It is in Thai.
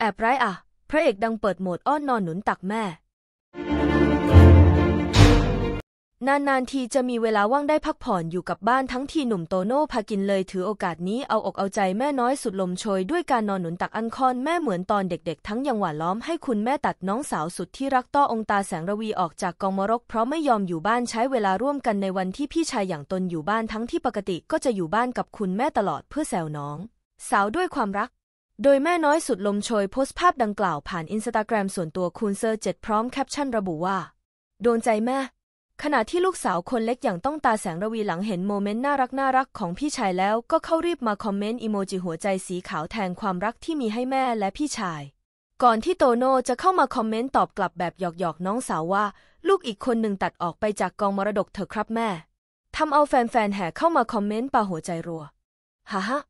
แอบร้ายอ่ะ พระเอกดังเปิดโหมดอ้อนนอนหนุนตักแม่ นานๆทีจะมีเวลาว่างได้พักผ่อนอยู่กับบ้านทั้งทีหนุ่มโตโน่พากินเลยถือโอกาสนี้เอาอกเอาใจแม่น้อยสุดลมโชย ด้วยการนอนหนุนตักอันคอนแม่เหมือนตอนเด็กๆทั้งยังหวานล้อมให้คุณแม่ตัดน้องสาวสุดที่รักต้อองตาแสงระวีออกจากกองมรกเพราะไม่ยอมอยู่บ้านใช้เวลาร่วมกันในวันที่พี่ชายอย่างตนอยู่บ้านทั้งที่ปกติก็จะอยู่บ้านกับคุณแม่ตลอดเพื่อแซวน้อง สาวด้วยความรักโดยแม่น้อยสุดลมโชย โพสต์ภาพดังกล่าวผ่านอินสตาแกรมส่วนตัวคูนเซอร์เจ็ดพร้อมแคปชั่นระบุว่า โดนใจแม่ ขณะที่ลูกสาวคนเล็กอย่างต้องตาแสงระวีหลังเห็นโมเมนต์น่ารักน่ารักของพี่ชายแล้ว ก็เข้ารีบมาคอมเมนต์อิโมจิหัวใจสีขาวแทนความรักที่มีให้แม่และพี่ชาย ก่อนที่โตโน่ จะเข้ามาคอมเมนต์ตอบกลับแบบหยอกหยอกน้องสาวว่าลูกอีกคนหนึ่งตัดออกไปจากกองมรดกเถอะครับแม่ทำเอาแฟนๆแห่เข้ามาคอมเมนต์ปาหัวใจรัวฮ่าฮ่า